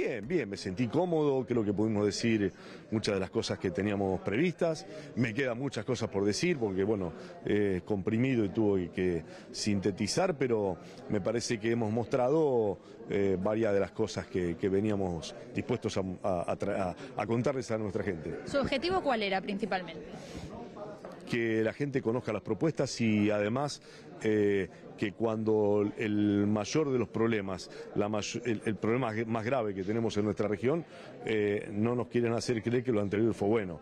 Bien, bien, me sentí cómodo, creo que pudimos decir muchas de las cosas que teníamos previstas, me quedan muchas cosas por decir porque bueno, he comprimido y tuvo que sintetizar, pero me parece que hemos mostrado eh, varias de las cosas que, veníamos dispuestos a contarles a nuestra gente. ¿Su objetivo cuál era principalmente? que la gente conozca las propuestas y además eh, que cuando el mayor de los problemas, el, problema más grave que tenemos en nuestra región, eh, no nos quieren hacer creer que lo anterior fue bueno.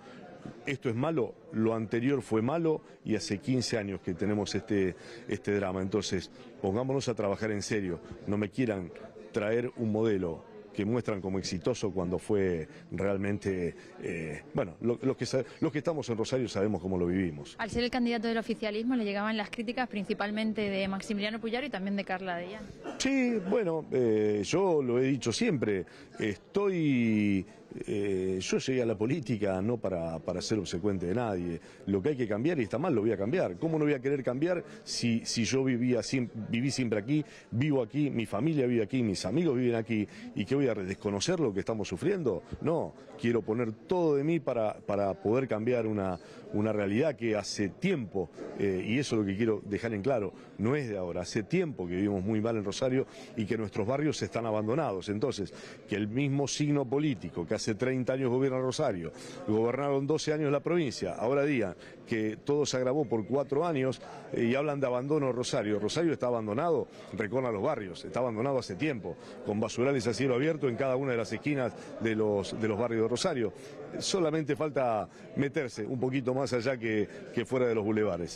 Esto es malo, lo anterior fue malo y hace 15 años que tenemos este, este drama. Entonces, pongámonos a trabajar en serio, no me quieran traer un modelo que muestran como exitoso cuando fue realmente, eh, bueno, los que, que estamos en Rosario sabemos cómo lo vivimos. Al ser el candidato del oficialismo le llegaban las críticas principalmente de Maximiliano Puyaro y también de Carla Dellán. Sí, bueno, eh, yo lo he dicho siempre, estoy... Eh, yo llegué a la política no para, para, ser obsecuente de nadie. Lo que hay que cambiar, y está mal, lo voy a cambiar. ¿Cómo no voy a querer cambiar si, si yo vivía, viví siempre aquí, vivo aquí, mi familia vive aquí, mis amigos viven aquí, y que voy a desconocer lo que estamos sufriendo. No, quiero poner todo de mí para, para poder cambiar una, una realidad que hace tiempo, eh, y eso es lo que quiero dejar en claro, no es de ahora, hace tiempo que vivimos muy mal en Rosario y que nuestros barrios están abandonados. Entonces, que el mismo signo político que hace 30 años gobierna Rosario, gobernaron 12 años la provincia, ahora día que todo se agravó por cuatro años eh, y hablan de abandono Rosario. Rosario está abandonado, recorra los barrios, está abandonado hace tiempo, con basurales a cielo abierto en cada una de las esquinas de los, de los barrios de Rosario. Solamente falta meterse un poquito más allá que, que fuera de los bulevares.